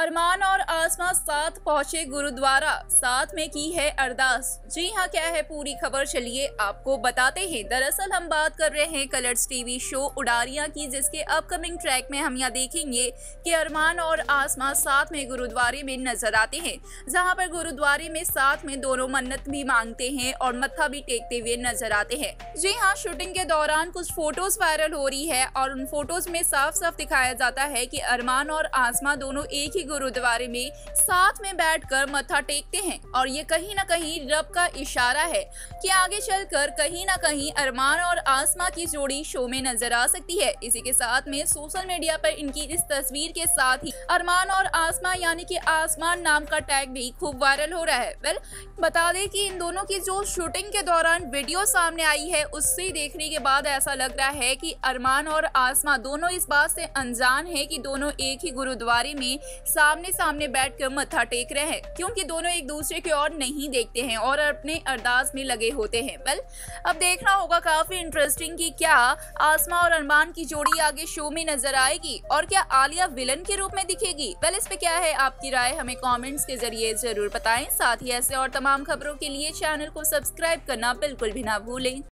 अरमान और आसमा साथ पहुंचे गुरुद्वारा साथ में की है अरदास जी हाँ क्या है पूरी खबर चलिए आपको बताते हैं दरअसल हम बात कर रहे हैं कलर्स टीवी शो उडारिया की जिसके अपकमिंग ट्रैक में हम यहाँ देखेंगे कि अरमान और आसमा साथ में गुरुद्वारे में नजर आते हैं जहाँ पर गुरुद्वारे में साथ में दोनों मन्नत भी मांगते हैं और मत्था भी टेकते हुए नजर आते हैं जी हाँ शूटिंग के दौरान कुछ फोटोज वायरल हो रही है और उन फोटोज में साफ साफ दिखाया जाता है की अरमान और आसमा दोनों एक ही ही गुरुद्वारे में साथ में बैठकर मथा टेकते हैं और ये कहीं ना कहीं रब का इशारा है कि आगे चलकर कहीं ना कहीं अरमान और आसमा की जोड़ी शो में नजर आ सकती है इसी के साथ में सोशल मीडिया पर इनकी इस तस्वीर के साथ ही अरमान और आसमा यानी कि आसमान नाम का टैग भी खूब वायरल हो रहा है वेल बता दें कि इन दोनों की जो शूटिंग के दौरान वीडियो सामने आई है उससे देखने के बाद ऐसा लग रहा है की अरमान और आसमा दोनों इस बात से अनजान है की दोनों एक ही गुरुद्वारे में सामने सामने बैठ कर मत्था टेक रहे हैं क्योंकि दोनों एक दूसरे की ओर नहीं देखते हैं और अपने अरदास में लगे होते हैं बल अब देखना होगा काफी इंटरेस्टिंग कि क्या आसमा और अरमान की जोड़ी आगे शो में नजर आएगी और क्या आलिया विलन के रूप में दिखेगी बल इस पे क्या है आपकी राय हमें कॉमेंट्स के जरिए जरूर बताए साथ ही ऐसे और तमाम खबरों के लिए चैनल को सब्सक्राइब करना बिल्कुल भी ना भूलें